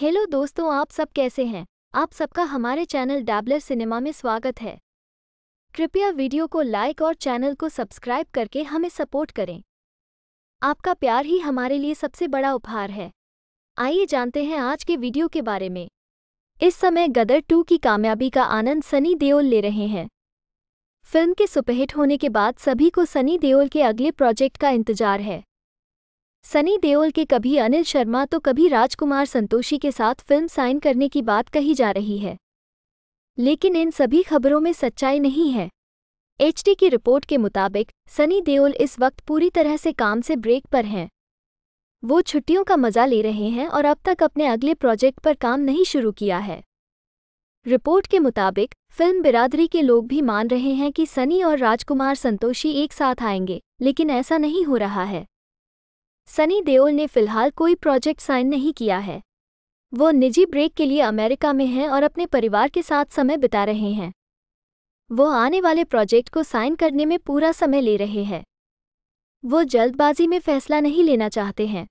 hello दोस्तों आप सब कैसे हैं आप सबका हमारे चैनल डैबलर सिनेमा में स्वागत है कृपया वीडियो को लाइक और चैनल को सब्सक्राइब करके हमें सपोर्ट करें आपका प्यार ही हमारे लिए सबसे बड़ा उपहार है आइए जानते हैं आज के वीडियो के बारे में इस समय गदर टू की कामयाबी का आनंद सनी देओल ले रहे हैं फिल्म के सुपरहिट होने के बाद सभी को सनी देओल के अगले प्रोजेक्ट का इंतजार है सनी देओल के कभी अनिल शर्मा तो कभी राजकुमार संतोषी के साथ फिल्म साइन करने की बात कही जा रही है लेकिन इन सभी खबरों में सच्चाई नहीं है एचडी की रिपोर्ट के मुताबिक सनी देओल इस वक्त पूरी तरह से काम से ब्रेक पर हैं वो छुट्टियों का मजा ले रहे हैं और अब तक अपने अगले प्रोजेक्ट पर काम नहीं शुरू किया है रिपोर्ट के मुताबिक फिल्म बिरादरी के लोग भी मान रहे हैं कि सनी और राजकुमार संतोषी एक साथ आएंगे लेकिन ऐसा नहीं हो रहा है सनी देओल ने फिलहाल कोई प्रोजेक्ट साइन नहीं किया है वो निजी ब्रेक के लिए अमेरिका में हैं और अपने परिवार के साथ समय बिता रहे हैं वो आने वाले प्रोजेक्ट को साइन करने में पूरा समय ले रहे हैं वो जल्दबाजी में फैसला नहीं लेना चाहते हैं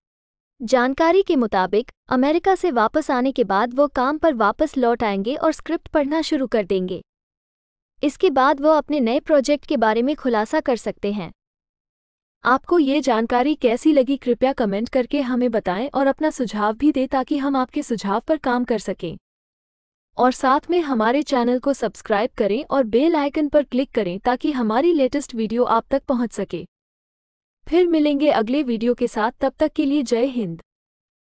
जानकारी के मुताबिक अमेरिका से वापस आने के बाद वो काम पर वापस लौट आएंगे और स्क्रिप्ट पढ़ना शुरू कर देंगे इसके बाद वो अपने नए प्रोजेक्ट के बारे में खुलासा कर सकते हैं आपको ये जानकारी कैसी लगी कृपया कमेंट करके हमें बताएं और अपना सुझाव भी दें ताकि हम आपके सुझाव पर काम कर सकें और साथ में हमारे चैनल को सब्सक्राइब करें और बेल आइकन पर क्लिक करें ताकि हमारी लेटेस्ट वीडियो आप तक पहुंच सके फिर मिलेंगे अगले वीडियो के साथ तब तक के लिए जय हिंद